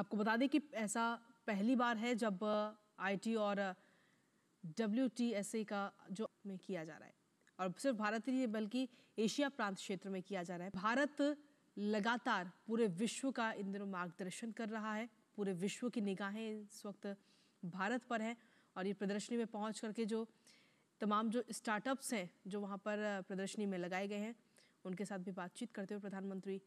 आपको बता दें कि ऐसा पहली बार है जब आईटी और डब्ल्यू का जो में किया जा रहा है और सिर्फ भारत ही नहीं बल्कि एशिया प्रांत क्षेत्र में किया जा रहा है भारत लगातार पूरे विश्व का इन दिनों मार्गदर्शन कर रहा है पूरे विश्व की निगाहें इस वक्त भारत पर हैं और ये प्रदर्शनी में पहुंच करके जो तमाम जो स्टार्टअप्स हैं जो वहाँ पर प्रदर्शनी में लगाए गए हैं उनके साथ भी बातचीत करते हुए प्रधानमंत्री